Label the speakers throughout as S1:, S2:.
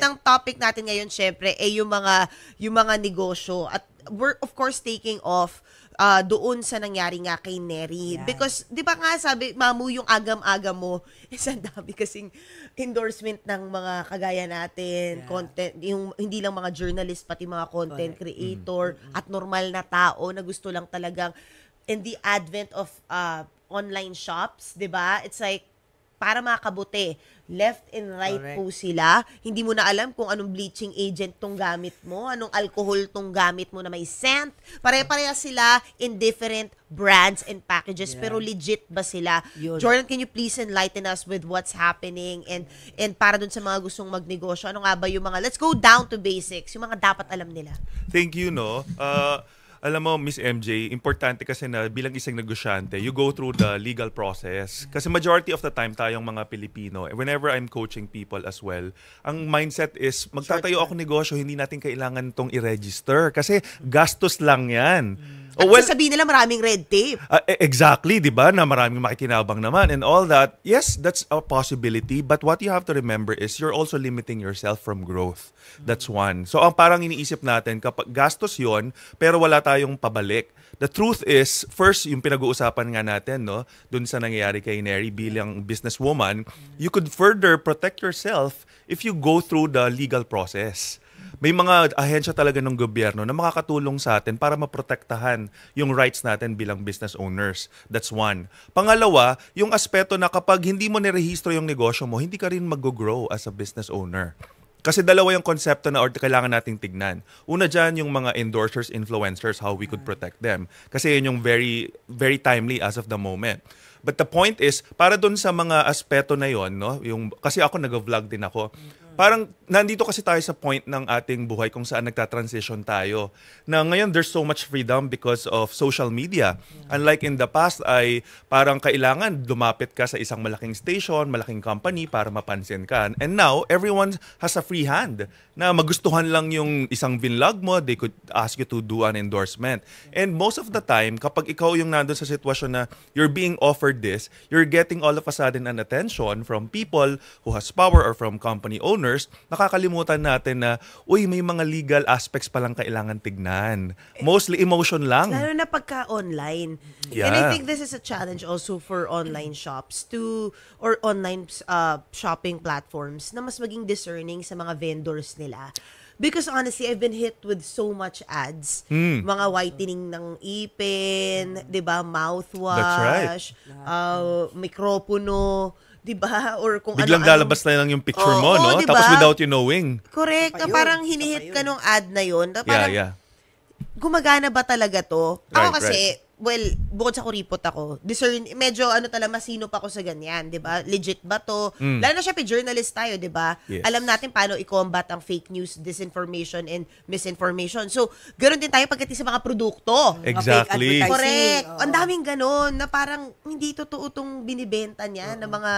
S1: Ang topic natin ngayon syempre ay yung mga yung mga negosyo at we're of course taking off uh, doon sa nangyari nga kay Neri yeah. because 'di ba nga sabi mamu yung agam-aga mo isang dami kasing endorsement ng mga kagaya natin yeah. content yung hindi lang mga journalist pati mga content Correct. Mm. creator mm-hmm. at normal na tao na gusto lang talagang in the advent of uh, online shops 'di ba it's like para makabuti Left and right Correct. po sila. Hindi mo na alam kung anong bleaching agent tong gamit mo, anong alcohol tong gamit mo na may scent. Pare-pareha sila in different brands and packages yeah. pero legit ba sila? Yun. Jordan, can you please enlighten us with what's happening and and para dun sa mga gustong magnegosyo, ano nga ba yung mga let's go down to basics, yung mga dapat alam nila.
S2: Thank you no. Uh alam mo, Miss MJ, importante kasi na bilang isang negosyante, you go through the legal process. Kasi majority of the time tayong mga Pilipino, whenever I'm coaching people as well, ang mindset is, magtatayo ako negosyo, hindi natin kailangan itong i-register. Kasi gastos lang yan. Mm. Oh, well, sasabihin nila maraming red tape. Uh, exactly, di ba? Na maraming makikinabang naman and all that. Yes, that's a possibility. But what you have to remember is you're also limiting yourself from growth. That's one. So ang parang iniisip natin, kapag gastos yon pero wala tayo tayong pabalik. The truth is, first, yung pinag-uusapan nga natin, no, dun sa nangyayari kay Neri bilang businesswoman, you could further protect yourself if you go through the legal process may mga ahensya talaga ng gobyerno na makakatulong sa atin para maprotektahan yung rights natin bilang business owners. That's one. Pangalawa, yung aspeto na kapag hindi mo nirehistro yung negosyo mo, hindi ka rin mag-grow as a business owner. Kasi dalawa yung konsepto na or kailangan nating tignan. Una dyan, yung mga endorsers, influencers, how we could protect them. Kasi yun yung very, very timely as of the moment. But the point is, para doon sa mga aspeto na yon, no, yung, kasi ako nag-vlog din ako, Parang nandito kasi tayo sa point ng ating buhay kung saan nagta-transition tayo. Na ngayon there's so much freedom because of social media. Unlike in the past ay parang kailangan lumapit ka sa isang malaking station, malaking company para mapansin ka. And now everyone has a free hand na magustuhan lang yung isang vlog mo, they could ask you to do an endorsement. And most of the time kapag ikaw yung nandoon sa sitwasyon na you're being offered this, you're getting all of a sudden an attention from people who has power or from company owners owners, nakakalimutan natin na, uy, may mga legal aspects pa lang kailangan tignan. Mostly emotion lang. Lalo
S1: na pagka-online. Yeah. And I think this is a challenge also for online shops to, or online uh, shopping platforms na mas maging discerning sa mga vendors nila. Because honestly, I've been hit with so much ads. Mm. Mga whitening ng ipin, 'di ba, mouthwash, That's right. uh, mikropono. 'di ba? Or kung Biglang ano, lalabas na lang yung picture oh, mo, oh, no? Diba? Tapos without you knowing. Correct. Yun, parang hinihit ka nung ad na 'yon. Parang, yeah, yeah. Gumagana ba talaga 'to? Right, kasi right. well, bukod sa kuripot ako, discern, medyo ano talaga, masino pa ako sa ganyan, di ba? Legit ba to? Mm. Lalo na siya, journalist tayo, di ba? Yes. Alam natin paano i-combat ang fake news, disinformation, and misinformation. So, ganoon din tayo pagdating sa mga produkto. Mm. Exactly. Fake Correct. Oh. Ang daming ganoon na parang hindi totoo itong binibenta niya oh. na mga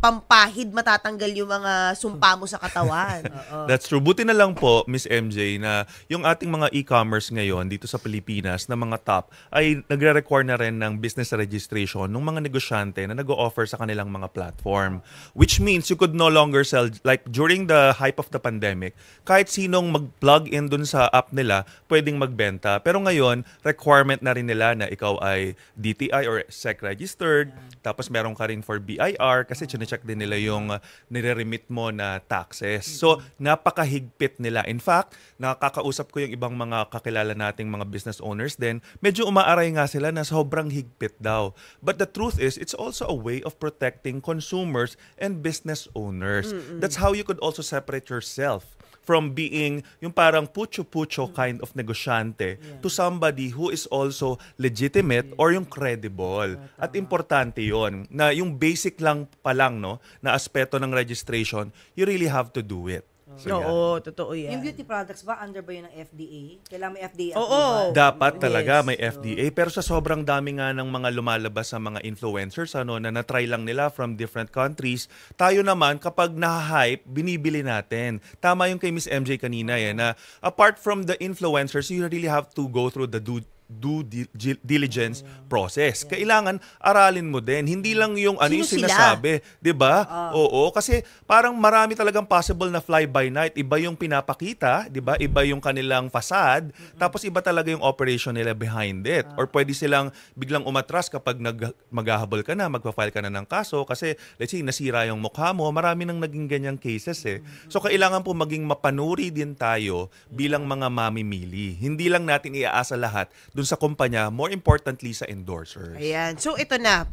S1: pampahid matatanggal yung mga sumpa mo sa katawan.
S2: oh. That's true. Buti na lang po, Miss MJ, na yung ating mga e-commerce ngayon dito sa Pilipinas na mga top ay nagre-require nag-offer na rin ng business registration ng mga negosyante na nag-offer sa kanilang mga platform. Which means you could no longer sell, like during the hype of the pandemic, kahit sinong mag-plug in dun sa app nila, pwedeng magbenta. Pero ngayon, requirement na rin nila na ikaw ay DTI or SEC registered, tapos meron ka rin for BIR kasi chinecheck din nila yung uh, nire-remit mo na taxes. So, napakahigpit nila. In fact, nakakausap ko yung ibang mga kakilala nating mga business owners din, medyo umaaray nga sila na sobrang higpit daw. But the truth is, it's also a way of protecting consumers and business owners. Mm-mm. That's how you could also separate yourself from being yung parang pucho-pucho kind of negosyante yeah. to somebody who is also legitimate or yung credible. At importante yon na yung basic lang pa lang no, na aspeto ng registration, you really have to do it. Mm.
S3: So, Oo, no, yeah. totoo yan. Yung beauty products ba, under ba yun ng FDA? Kailangan may FDA approval? Oo. Oh, oh. Dapat yes. talaga
S2: may FDA. Pero sa sobrang dami nga ng mga lumalabas sa mga influencers ano, na natry lang nila from different countries, tayo naman kapag na-hype, binibili natin. Tama yung kay Miss MJ kanina yan, eh, na apart from the influencers, you really have to go through the due due diligence process. Kailangan aralin mo din. Hindi lang yung ano yung sinasabi, 'di ba? Uh. Oo, kasi parang marami talagang possible na fly by night. Iba yung pinapakita, 'di ba? Iba yung kanilang facade, mm-hmm. tapos iba talaga yung operation nila behind it. Uh. Or pwede silang biglang umatras kapag nag maghahabol ka na, magpa-file ka na ng kaso kasi let's say nasira yung mukha mo. Marami nang naging ganyang cases eh. Mm-hmm. So kailangan po maging mapanuri din tayo bilang mga mamimili. Hindi lang natin iaasa lahat dun sa kumpanya, more importantly sa endorsers.
S1: Ayan. So ito na,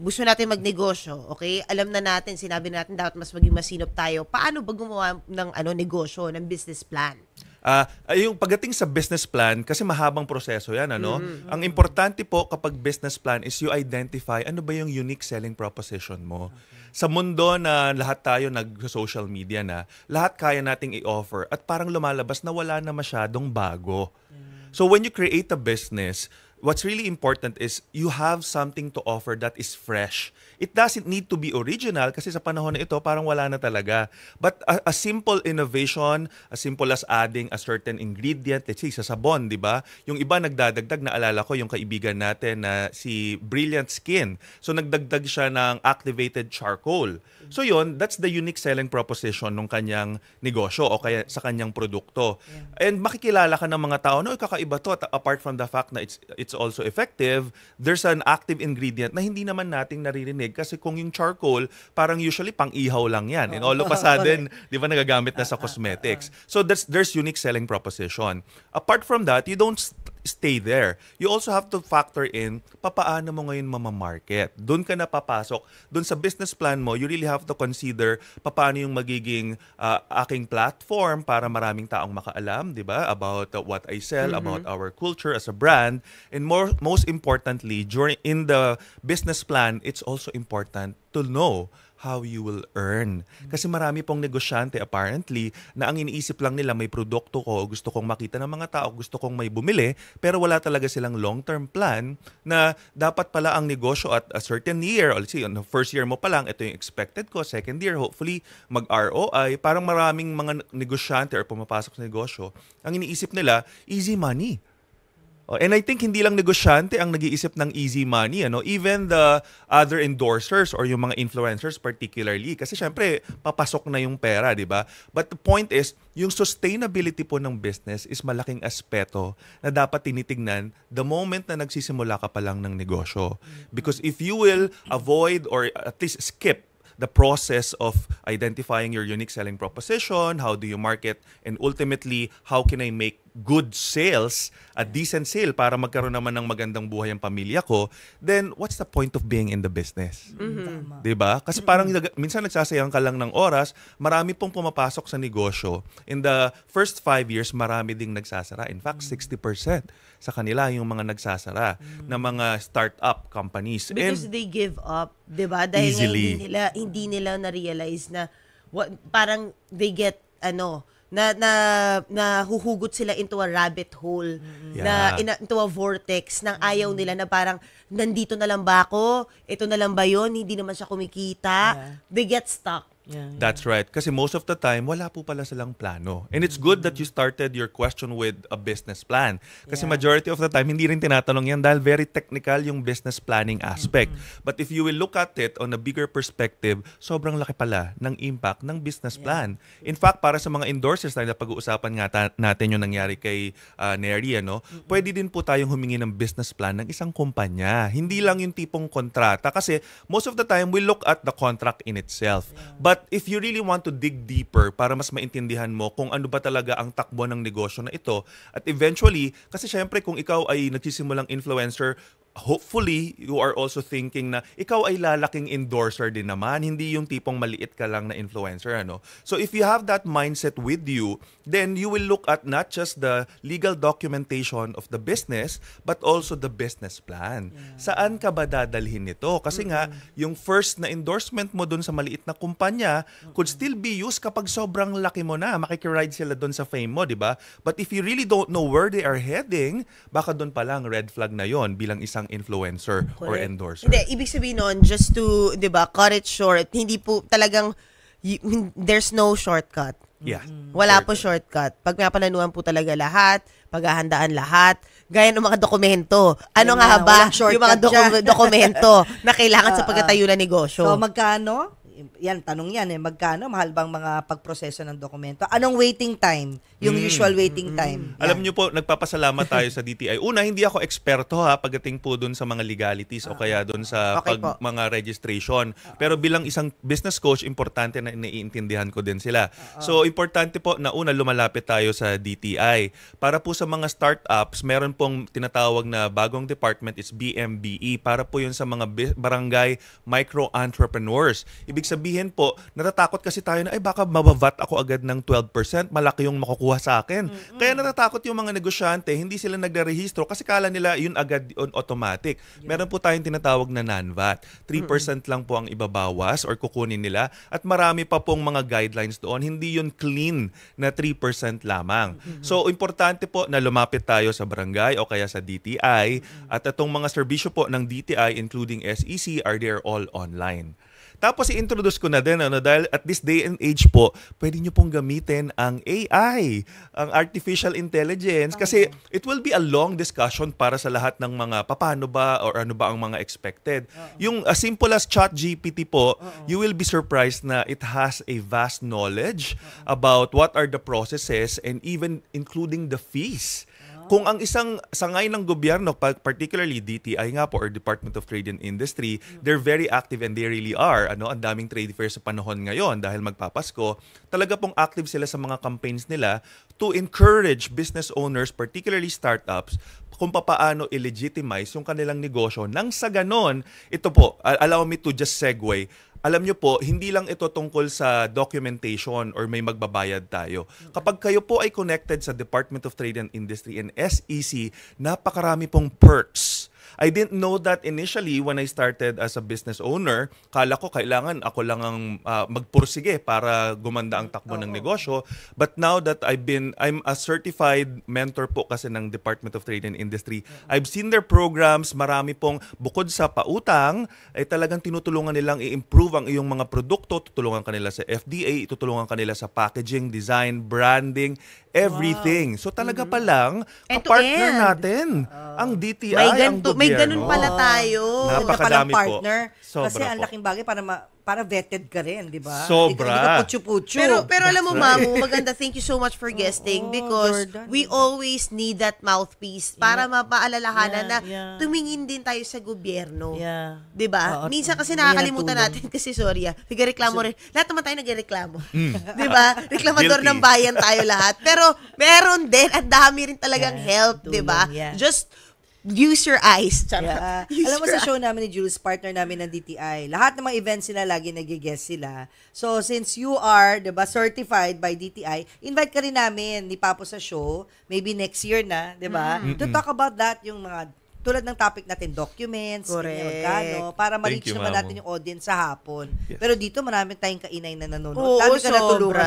S1: gusto natin magnegosyo, okay? Alam na natin, sinabi na natin dapat mas maging masinop tayo. Paano ba gumawa ng ano negosyo, ng business plan?
S2: Ah, uh, yung pagdating sa business plan kasi mahabang proseso 'yan ano. Mm-hmm. Ang importante po kapag business plan is you identify ano ba yung unique selling proposition mo. Okay. Sa mundo na lahat tayo nag-social media na, lahat kaya nating i-offer at parang lumalabas na wala na masyadong bago. Mm-hmm. So when you create a business, what's really important is you have something to offer that is fresh. It doesn't need to be original kasi sa panahon na ito parang wala na talaga. But a, a simple innovation, as simple as adding a certain ingredient, let's say sa sabon, di ba? Yung iba nagdadagdag, naalala ko yung kaibigan natin na si Brilliant Skin. So nagdagdag siya ng activated charcoal. So yon that's the unique selling proposition ng kanyang negosyo o kaya sa kanyang produkto. Yeah. And makikilala ka ng mga tao, no, kakaiba to apart from the fact na it's it's it's also effective, there's an active ingredient na hindi naman nating naririnig kasi kung yung charcoal, parang usually pang-ihaw lang yan. And all of a sudden, di ba nagagamit na sa ah, ah, ah, cosmetics. So there's, there's unique selling proposition. Apart from that, you don't stay there. You also have to factor in papaano mo ngayon mamamarket. Doon ka na papasok. Doon sa business plan mo, you really have to consider papaano yung magiging uh, aking platform para maraming taong makaalam, di ba? About uh, what I sell, mm-hmm. about our culture as a brand. And more, most importantly, during, in the business plan, it's also important to know how you will earn. Kasi marami pong negosyante apparently na ang iniisip lang nila may produkto ko, gusto kong makita ng mga tao, gusto kong may bumili, pero wala talaga silang long-term plan na dapat pala ang negosyo at a certain year, or see, on the first year mo pa lang, ito yung expected ko, second year, hopefully mag-ROI. Parang maraming mga negosyante or pumapasok sa negosyo, ang iniisip nila, easy money Oh, and I think hindi lang negosyante ang nag-iisip ng easy money, ano? Even the other endorsers or yung mga influencers particularly. Kasi syempre, papasok na yung pera, di ba? But the point is, yung sustainability po ng business is malaking aspeto na dapat tinitingnan the moment na nagsisimula ka pa lang ng negosyo. Because if you will avoid or at least skip the process of identifying your unique selling proposition, how do you market, and ultimately, how can I make good sales, a decent sale para magkaroon naman ng magandang buhay ang pamilya ko, then what's the point of being in the business? Mm-hmm. 'Di ba? Kasi mm-hmm. parang mm-hmm. minsan nagsasayang ka lang ng oras, marami pong pumapasok sa negosyo. In the first five years, marami ding nagsasara. In fact, mm-hmm. 60% sa kanila yung mga nagsasara mm-hmm. na mga startup companies. Because And,
S1: they give up, 'di ba? Dahil hindi nila hindi nila na-realize na what, parang they get ano na na na huhugot sila into a rabbit hole yeah. na into a vortex nang ayaw mm. nila na parang nandito na lang ba ako ito na lang ba yon hindi naman siya kumikita yeah. they get stuck Yeah,
S2: yeah. That's right. Kasi most of the time, wala po pala silang plano. And it's good that you started your question with a business plan. Kasi yeah. majority of the time, hindi rin tinatanong yan dahil very technical yung business planning aspect. Mm-hmm. But if you will look at it on a bigger perspective, sobrang laki pala ng impact ng business yeah. plan. In fact, para sa mga endorsers na pag-uusapan nga ta- natin yung nangyari kay uh, Neri, ano, mm-hmm. pwede din po tayong humingi ng business plan ng isang kumpanya. Hindi lang yung tipong kontrata. Kasi most of the time, we look at the contract in itself. Yeah. But But if you really want to dig deeper para mas maintindihan mo kung ano ba talaga ang takbo ng negosyo na ito at eventually, kasi syempre kung ikaw ay nagsisimulang influencer, hopefully, you are also thinking na ikaw ay lalaking endorser din naman, hindi yung tipong maliit ka lang na influencer. Ano? So if you have that mindset with you, then you will look at not just the legal documentation of the business, but also the business plan. Yeah. Saan ka ba dadalhin nito? Kasi mm-hmm. nga, yung first na endorsement mo dun sa maliit na kumpanya mm-hmm. could still be used kapag sobrang laki mo na. Makikiride sila dun sa fame mo, di ba? But if you really don't know where they are heading, baka dun pa lang red flag na yon bilang isang isang influencer Correct. or endorser. Hindi,
S1: ibig sabihin nun, just to, di ba, cut it short, hindi po talagang, there's no shortcut. Yeah. Mm-hmm. Wala po shortcut. Pag napananuan po talaga lahat, paghahandaan lahat, gaya ng mga dokumento. Ano yeah, nga ba yung mga dokum- dokumento na kailangan uh, sa pagkatayo ng negosyo? So
S3: magkano? yan, tanong yan eh, magkano mahal bang mga pagproseso ng dokumento? Anong waiting time? Yung mm. usual waiting hmm. time.
S2: Mm. Alam niyo po, nagpapasalamat tayo sa DTI. Una, hindi ako eksperto ha pagdating po doon sa mga legalities uh o kaya doon sa okay pag, mga registration. uh Pero bilang isang business coach, importante na naiintindihan ko din sila. Uh-huh. So, importante po na una lumalapit tayo sa DTI. Para po sa mga startups, meron pong tinatawag na bagong department is BMBE para po yun sa mga barangay micro-entrepreneurs. Ibig sabihin po, natatakot kasi tayo na, ay baka mabavat ako agad ng 12%, malaki yung makukuha sa akin. Mm-hmm. Kaya natatakot yung mga negosyante, hindi sila nagre-rehistro kasi kala nila yun agad on automatic. Yeah. Meron po tayong tinatawag na non-VAT. 3% mm-hmm. lang po ang ibabawas or kukunin nila at marami pa pong mga guidelines doon. Hindi yun clean na 3% lamang. Mm-hmm. So, importante po na lumapit tayo sa barangay o kaya sa DTI mm-hmm. at itong mga serbisyo po ng DTI including SEC are there all online. Tapos i-introduce ko na din ano dahil at this day and age po, pwede niyo pong gamitin ang AI, ang artificial intelligence kasi it will be a long discussion para sa lahat ng mga paano ba or ano ba ang mga expected. Yung as uh, simple as ChatGPT po, you will be surprised na it has a vast knowledge about what are the processes and even including the fees kung ang isang sangay ng gobyerno, particularly DTI nga po or Department of Trade and Industry, they're very active and they really are. Ano, ang daming trade fair sa panahon ngayon dahil magpapasko, talaga pong active sila sa mga campaigns nila to encourage business owners, particularly startups, kung papaano i-legitimize yung kanilang negosyo. Nang sa ganon, ito po, allow me to just segue, alam nyo po, hindi lang ito tungkol sa documentation or may magbabayad tayo. Kapag kayo po ay connected sa Department of Trade and Industry and SEC, napakarami pong perks I didn't know that initially when I started as a business owner, kala ko kailangan ako lang ang uh, magpursige para gumanda ang takbo Oo. ng negosyo. But now that I've been, I'm a certified mentor po kasi ng Department of Trade and Industry. Oo. Mm-hmm. I've seen their programs, marami pong bukod sa pautang, ay eh, talagang tinutulungan nilang i-improve ang iyong mga produkto, tutulungan kanila sa FDA, tutulungan kanila sa packaging, design, branding, everything. Wow. So talaga pa lang, kapartner mm-hmm. natin uh, ang ah. DTI, may ganto, ang gobyerno. May ganun pala tayo. Napakadami partner, Sobra kasi po. ang
S3: laking bagay para ma- para vetted ka rin, di ba? Sobra.
S2: Hindi, hindi Pero, pero alam mo, right. Mamu,
S3: maganda. Thank
S1: you so much for guesting oh, because Jordan. we always need that mouthpiece para yeah. mapaalalahanan yeah, na yeah. tumingin din tayo sa gobyerno. Yeah. Di ba? Oh, Minsan kasi nakakalimutan natin kasi, sorry ah, nagreklamo so, rin. Lahat naman tayo nagreklamo. Mm. di ba? Reklamador ng bayan tayo lahat. Pero meron din, at dami rin talagang yeah, help, di ba? Yeah. Just
S3: use your eyes. Yeah. Use Alam mo sa show namin ni Jules, partner namin ng DTI, lahat ng mga events sila, lagi nag-guest sila. So, since you are, di ba, certified by DTI, invite ka rin namin ni Papo sa show, maybe next year na, di ba, mm-hmm. to talk about that, yung mga tulad ng topic natin, documents, magkano, para ma-reach naman mamo. natin yung audience sa hapon. Yes. Pero dito, marami tayong kainay na nanonood. Oo, Lalo ka natulungan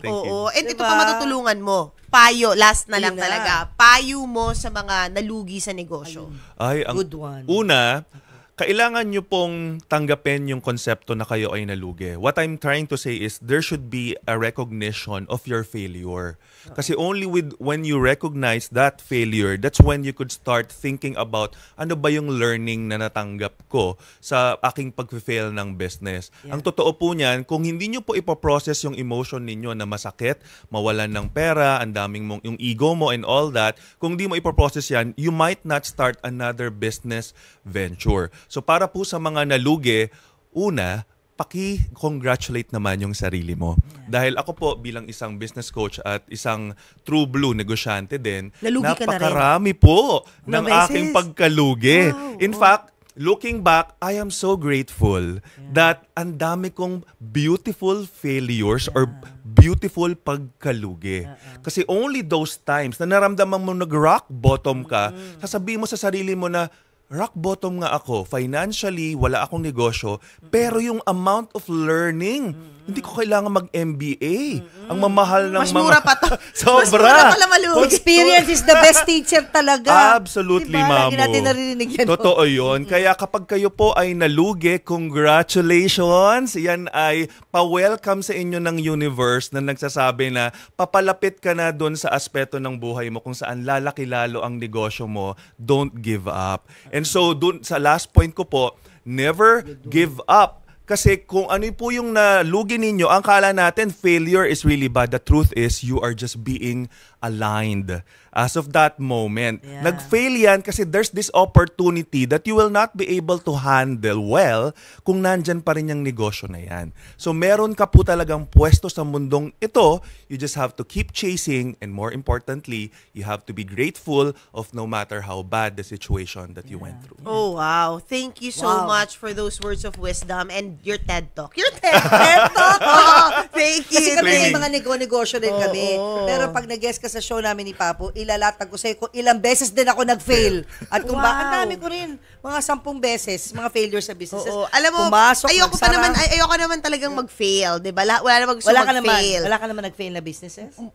S3: today. Oo, you. and diba? ito pa diba? matutulungan mo. Payo, last na lang Ina. talaga. Payo mo sa mga nalugi sa
S1: negosyo.
S2: Ay, ang Good one. Una, kailangan nyo pong tanggapin yung konsepto na kayo ay nalugi. What I'm trying to say is there should be a recognition of your failure. Kasi only with when you recognize that failure, that's when you could start thinking about ano ba yung learning na natanggap ko sa aking pag-fail ng business. Yeah. Ang totoo po niyan, kung hindi nyo po ipoprocess yung emotion ninyo na masakit, mawalan ng pera, ang daming mong, yung ego mo and all that, kung hindi mo ipoprocess yan, you might not start another business venture. So para po sa mga nalugi, una, paki-congratulate naman yung sarili mo. Yeah. Dahil ako po bilang isang business coach at isang true blue negosyante din, Lalugi napakarami na rin. po ng no aking pagkalugi. Wow, In oh. fact, looking back, I am so grateful yeah. that ang dami kong beautiful failures yeah. or beautiful pagkalugi. uh Kasi only those times na naramdaman mo nag-rock bottom ka, mm-hmm. sasabihin mo sa sarili mo na, rock bottom nga ako, financially, wala akong negosyo, pero yung amount of learning hindi ko kailangan mag-MBA. Mm-hmm. Ang mamahal ng Mas mura mga... pa to. Sobra. Mas mura pala Experience is the best teacher talaga. Absolutely, diba? mamu. Lagi natin naririnig yan. Totoo yun. Kaya kapag kayo po ay nalugi, congratulations. Yan ay pa-welcome sa inyo ng universe na nagsasabi na papalapit ka na doon sa aspeto ng buhay mo kung saan lalaki lalo ang negosyo mo. Don't give up. And so, dun, sa last point ko po, never give up kasi kung ano po yung nalugi ninyo, ang kala natin, failure is really bad. The truth is, you are just being aligned as of that moment. Yeah. Nag-fail yan kasi there's this opportunity that you will not be able to handle well kung nandyan pa rin yung negosyo na yan. So meron ka po talagang pwesto sa mundong ito. You just have to keep chasing and more importantly, you have to be grateful of no matter how bad the situation that yeah. you went through. Oh,
S1: wow. Thank you so wow. much for those words of wisdom and your TED Talk. Your TED,
S3: TED Talk! oh, thank you. Kasi kami mga nego-negosyo din oh, kami. Oh. Pero pag nag-guest ka sa show namin ni Papo, ilalatag ko sa'yo kung ilang beses din ako nag-fail. At kung wow. bakit dami ko rin. Mga sampung beses, mga failures sa businesses. oh, oh. Alam mo, Pumasok, ayoko nagsara. pa naman, ay,
S1: ayoko naman talagang mm. mag-fail. Diba? Wala, wala naman gusto wala ka mag-fail. Naman, wala
S3: ka naman nag-fail na businesses? Mm.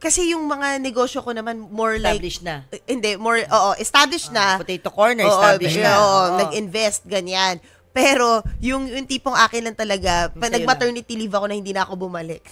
S1: Kasi yung mga negosyo ko naman more established like established na. Hindi, more oo, established uh, na.
S3: Potato corner oo, established na. na. Oo, oo,
S1: nag-invest ganyan. Pero, yung, yung tipong akin lang talaga, pag nag-maternity leave ako na hindi na ako bumalik.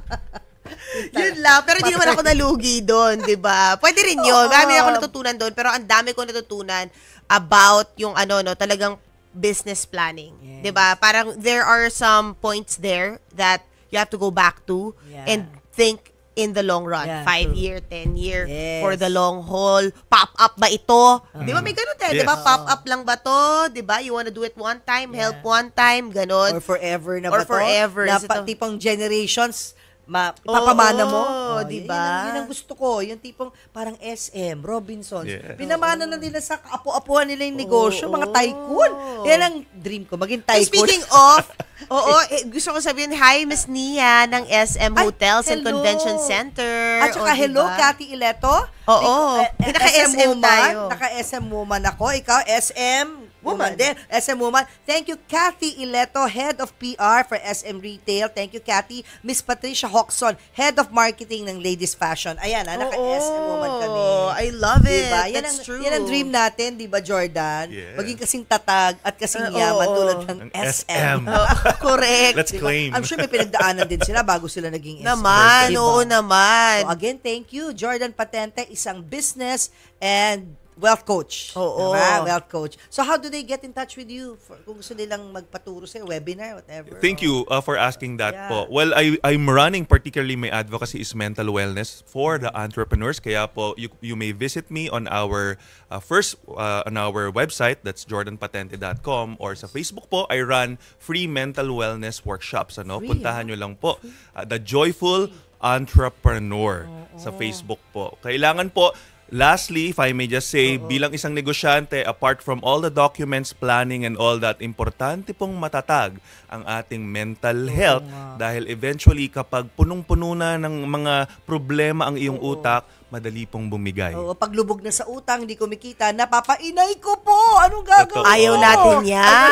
S1: yun lang. Pero hindi naman ako nalugi doon, di ba? Pwede rin yun. Marami ako natutunan doon. Pero ang dami ko natutunan about yung ano, no, talagang business planning. Yes. Di ba? Parang there are some points there that you have to go back to yeah. and think in the long run. Yeah, Five true. year, ten year, yes. for the long haul. Pop-up ba ito? Uh-huh. Di ba may ganun tayo? Eh? Yes. Di ba pop-up lang ba to? Di ba you wanna do it one time, yeah. help one time,
S3: ganun. Or forever na Or ba to? Or forever. Na tipong generations, ma papamana oh, mo, oh, 'di ba? Yun, yun ang gusto ko, yung tipong parang SM, Robinsons. Yeah. Pinamana oh. na nila sa apo-apuan nila yung negosyo, oh, mga tycoon. Oh. Yan ang dream ko, maging tycoon. speaking
S1: of, oo, eh, gusto ko sabihin hi Miss Nia ng SM Hotels hello. and Convention Center. At saka oh, hello diba? Cathy
S3: Ileto. Oo, oh, oh. naka-SM tayo. Naka-SM woman ako, ikaw SM Woman, woman. Then, SM Woman. Thank you, Kathy Ileto, Head of PR for SM Retail. Thank you, Kathy. Miss Patricia Hoxon, Head of Marketing ng Ladies Fashion. Ayan, ha, ah, naka-SM Woman kami. I love it. Diba? That's ang, true. Yan ang dream natin, di ba, Jordan? Yeah. Maging kasing tatag at kasing uh, yaman oh, tulad ng SM. SM. Correct. Let's diba? claim. I'm sure may pinagdaanan din sila bago sila naging SM. Naman, diba? oo naman. So again, thank you, Jordan Patente, isang business and Wealth coach. Oo. Diba? Wealth coach. So how do they get in touch with you? For, kung gusto nilang magpaturo sa webinar, whatever. Thank
S2: oh. you uh, for asking that yeah. po. Well, I, I'm running, particularly my advocacy is mental wellness for the entrepreneurs. Kaya po, you, you may visit me on our uh, first, uh, on our website, that's jordanpatente.com or sa Facebook po, I run free mental wellness workshops. Ano? Free, Puntahan yeah. nyo lang po. Uh, the Joyful Entrepreneur oh, oh. sa Facebook po. Kailangan po, Lastly, if I may just say, Oo. bilang isang negosyante, apart from all the documents, planning, and all that, importante pong matatag ang ating mental Oo, health nga. dahil eventually kapag punong-puno na ng mga problema ang iyong Oo. utak, madali pong bumigay.
S3: Oo, paglubog na sa utang, hindi kumikita, napapainay ko po! Anong gagawin? Totoo. Ayaw natin yan.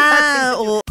S3: Oo.